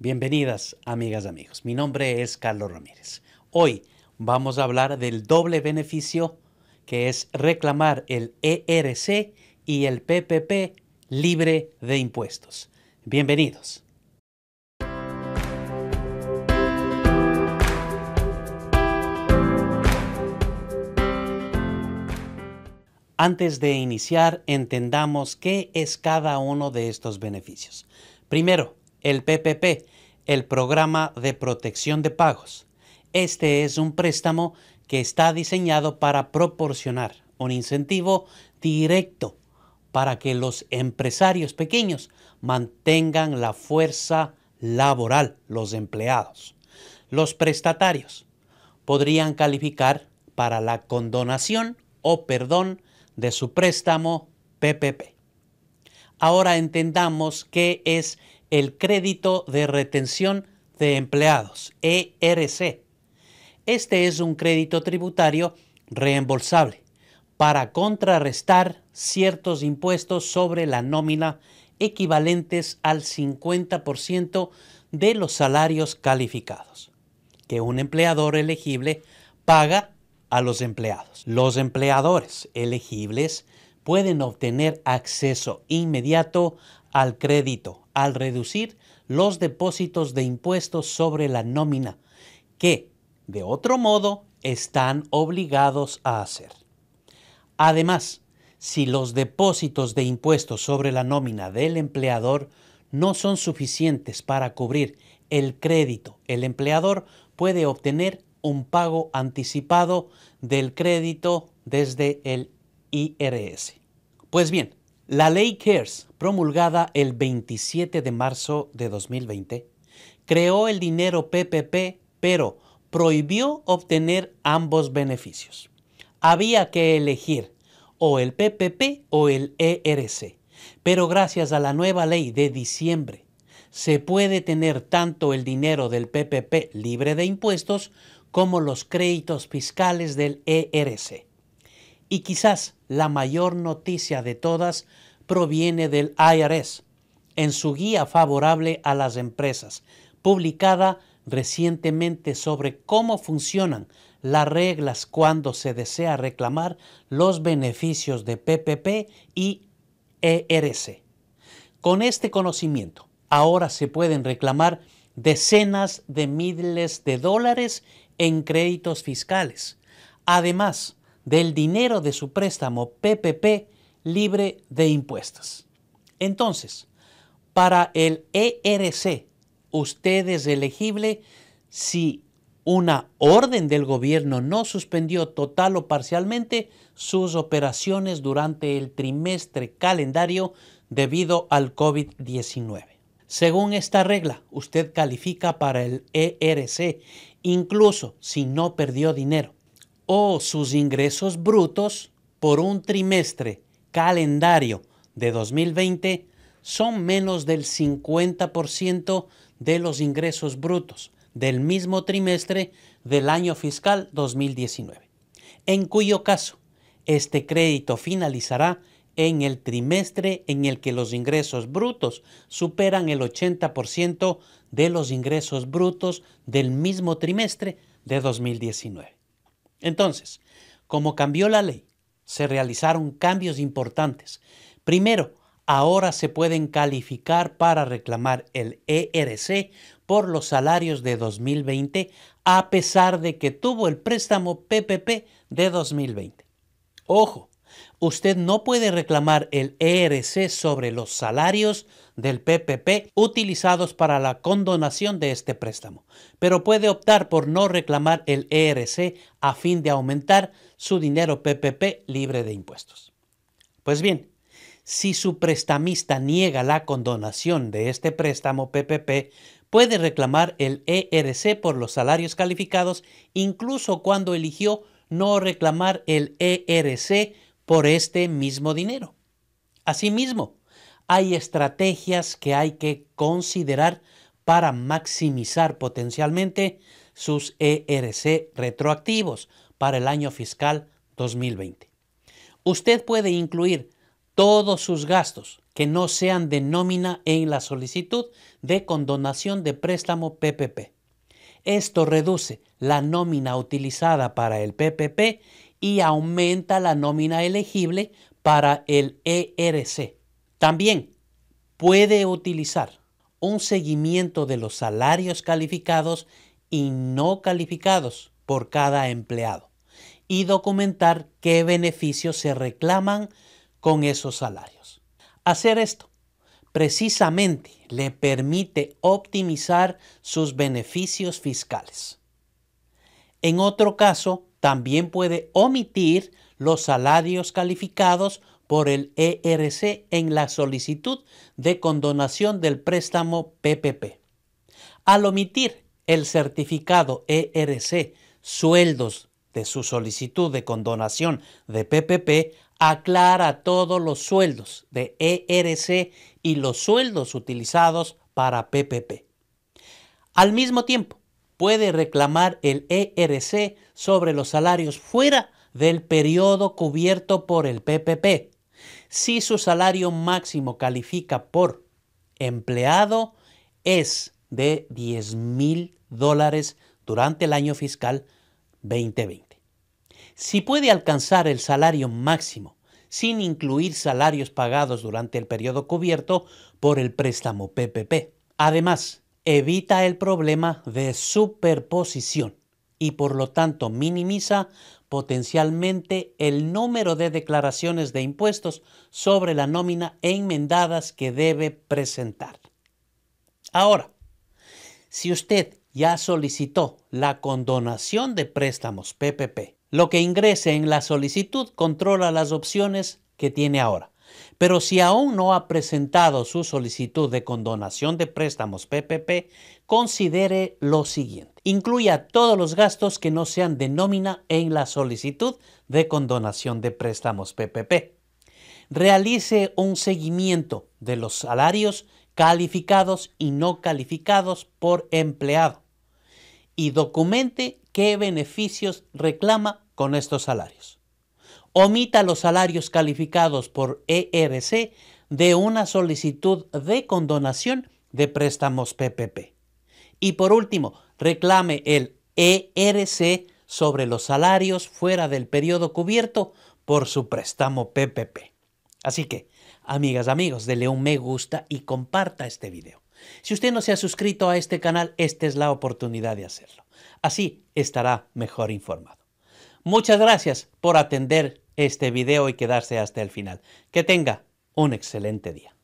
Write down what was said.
Bienvenidas, amigas y amigos. Mi nombre es Carlos Ramírez. Hoy vamos a hablar del doble beneficio que es reclamar el ERC y el PPP libre de impuestos. Bienvenidos. Antes de iniciar, entendamos qué es cada uno de estos beneficios. Primero, el PPP, el Programa de Protección de Pagos. Este es un préstamo que está diseñado para proporcionar un incentivo directo para que los empresarios pequeños mantengan la fuerza laboral, los empleados. Los prestatarios podrían calificar para la condonación o perdón de su préstamo PPP. Ahora entendamos qué es el crédito de retención de empleados, ERC. Este es un crédito tributario reembolsable para contrarrestar ciertos impuestos sobre la nómina equivalentes al 50% de los salarios calificados que un empleador elegible paga a los empleados. Los empleadores elegibles pueden obtener acceso inmediato al crédito al reducir los depósitos de impuestos sobre la nómina que, de otro modo, están obligados a hacer. Además, si los depósitos de impuestos sobre la nómina del empleador no son suficientes para cubrir el crédito, el empleador puede obtener un pago anticipado del crédito desde el IRS. Pues bien, la ley CARES, promulgada el 27 de marzo de 2020, creó el dinero PPP, pero prohibió obtener ambos beneficios. Había que elegir o el PPP o el ERC, pero gracias a la nueva ley de diciembre, se puede tener tanto el dinero del PPP libre de impuestos como los créditos fiscales del ERC. Y quizás la mayor noticia de todas proviene del IRS, en su guía favorable a las empresas, publicada recientemente sobre cómo funcionan las reglas cuando se desea reclamar los beneficios de PPP y ERC. Con este conocimiento, ahora se pueden reclamar decenas de miles de dólares en créditos fiscales. Además, del dinero de su préstamo PPP libre de impuestos. Entonces, para el ERC, usted es elegible si una orden del gobierno no suspendió total o parcialmente sus operaciones durante el trimestre calendario debido al COVID-19. Según esta regla, usted califica para el ERC incluso si no perdió dinero o sus ingresos brutos por un trimestre calendario de 2020 son menos del 50% de los ingresos brutos del mismo trimestre del año fiscal 2019, en cuyo caso este crédito finalizará en el trimestre en el que los ingresos brutos superan el 80% de los ingresos brutos del mismo trimestre de 2019. Entonces, como cambió la ley, se realizaron cambios importantes. Primero, ahora se pueden calificar para reclamar el ERC por los salarios de 2020, a pesar de que tuvo el préstamo PPP de 2020. Ojo, usted no puede reclamar el ERC sobre los salarios del PPP utilizados para la condonación de este préstamo, pero puede optar por no reclamar el ERC a fin de aumentar su dinero PPP libre de impuestos. Pues bien, si su prestamista niega la condonación de este préstamo PPP, puede reclamar el ERC por los salarios calificados incluso cuando eligió no reclamar el ERC por este mismo dinero. Asimismo, hay estrategias que hay que considerar para maximizar potencialmente sus ERC retroactivos para el año fiscal 2020. Usted puede incluir todos sus gastos que no sean de nómina en la solicitud de condonación de préstamo PPP. Esto reduce la nómina utilizada para el PPP y aumenta la nómina elegible para el ERC. También puede utilizar un seguimiento de los salarios calificados y no calificados por cada empleado y documentar qué beneficios se reclaman con esos salarios. Hacer esto precisamente le permite optimizar sus beneficios fiscales. En otro caso, también puede omitir los salarios calificados por el ERC en la solicitud de condonación del préstamo PPP. Al omitir el certificado ERC sueldos de su solicitud de condonación de PPP, aclara todos los sueldos de ERC y los sueldos utilizados para PPP. Al mismo tiempo, puede reclamar el ERC sobre los salarios fuera del periodo cubierto por el PPP. Si su salario máximo califica por empleado es de 10 mil dólares durante el año fiscal 2020. Si puede alcanzar el salario máximo sin incluir salarios pagados durante el periodo cubierto por el préstamo PPP. Además, evita el problema de superposición y por lo tanto minimiza potencialmente el número de declaraciones de impuestos sobre la nómina e enmendadas que debe presentar. Ahora, si usted ya solicitó la condonación de préstamos PPP, lo que ingrese en la solicitud controla las opciones que tiene ahora. Pero si aún no ha presentado su solicitud de condonación de préstamos PPP, considere lo siguiente. Incluya todos los gastos que no sean de nómina en la solicitud de condonación de préstamos PPP. Realice un seguimiento de los salarios calificados y no calificados por empleado y documente qué beneficios reclama con estos salarios omita los salarios calificados por ERC de una solicitud de condonación de préstamos PPP. Y por último, reclame el ERC sobre los salarios fuera del periodo cubierto por su préstamo PPP. Así que, amigas, amigos, denle un me gusta y comparta este video. Si usted no se ha suscrito a este canal, esta es la oportunidad de hacerlo. Así estará mejor informado. Muchas gracias por atender este video y quedarse hasta el final. Que tenga un excelente día.